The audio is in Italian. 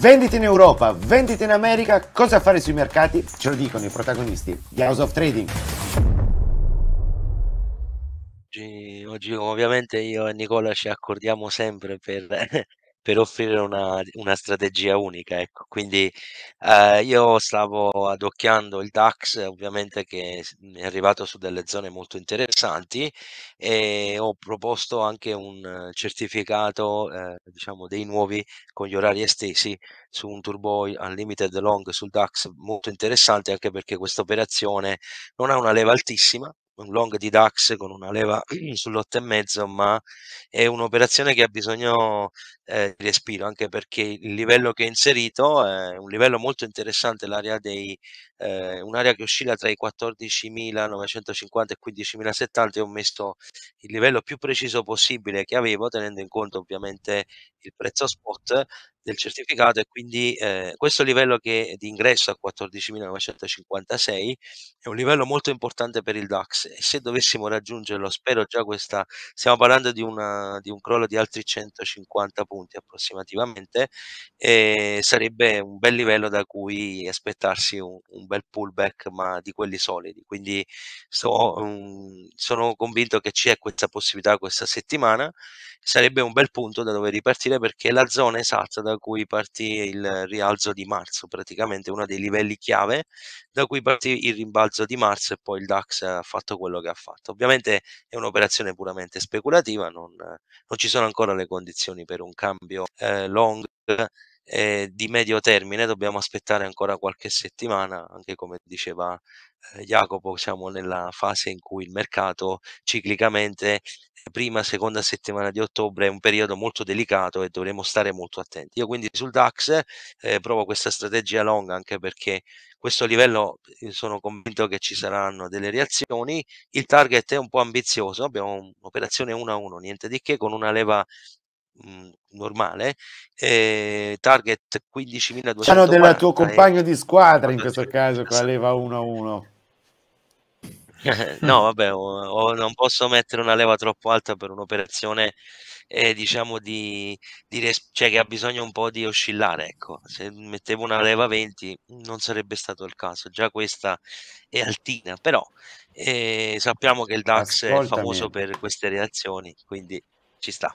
Venditi in Europa, venditi in America, cosa fare sui mercati? Ce lo dicono i protagonisti di House of Trading. Oggi, oggi ovviamente io e Nicola ci accordiamo sempre per per offrire una, una strategia unica. Ecco. Quindi eh, io stavo adocchiando il DAX, ovviamente che è arrivato su delle zone molto interessanti e ho proposto anche un certificato eh, diciamo, dei nuovi con gli orari estesi su un turbo unlimited long sul DAX molto interessante anche perché questa operazione non ha una leva altissima un long di DAX con una leva sull'8,5, ma è un'operazione che ha bisogno eh, di respiro, anche perché il livello che ho inserito è un livello molto interessante, l'area dei, eh, un'area che oscilla tra i 14.950 e 15.070 ho messo il livello più preciso possibile che avevo, tenendo in conto ovviamente il prezzo spot, del certificato e quindi eh, questo livello che di ingresso a 14.956 è un livello molto importante per il DAX e se dovessimo raggiungerlo spero già questa stiamo parlando di, una, di un crollo di altri 150 punti approssimativamente e sarebbe un bel livello da cui aspettarsi un, un bel pullback ma di quelli solidi quindi so, um, mm, sono convinto che c'è questa possibilità questa settimana sarebbe un bel punto da dove ripartire perché la zona esatta da cui partì il rialzo di marzo, praticamente uno dei livelli chiave da cui partì il rimbalzo di marzo e poi il DAX ha fatto quello che ha fatto. Ovviamente è un'operazione puramente speculativa, non, non ci sono ancora le condizioni per un cambio eh, long eh, di medio termine, dobbiamo aspettare ancora qualche settimana, anche come diceva eh, Jacopo, siamo nella fase in cui il mercato ciclicamente prima, seconda settimana di ottobre è un periodo molto delicato e dovremo stare molto attenti. Io quindi sul DAX eh, provo questa strategia long anche perché questo livello sono convinto che ci saranno delle reazioni, il target è un po' ambizioso, abbiamo un'operazione 1 a 1, niente di che, con una leva Mhmm, normale, eh, target 15.200. C'hanno del tuo compagno di squadra in questo caso, con la leva 1-1. no, vabbè, o, o non posso mettere una leva troppo alta per un'operazione eh, diciamo di, di cioè che ha bisogno un po' di oscillare. Ecco, se mettevo una leva 20 non sarebbe stato il caso. Già questa è altina, però eh, sappiamo che il DAX Ascoltami. è famoso per queste reazioni, quindi ci sta.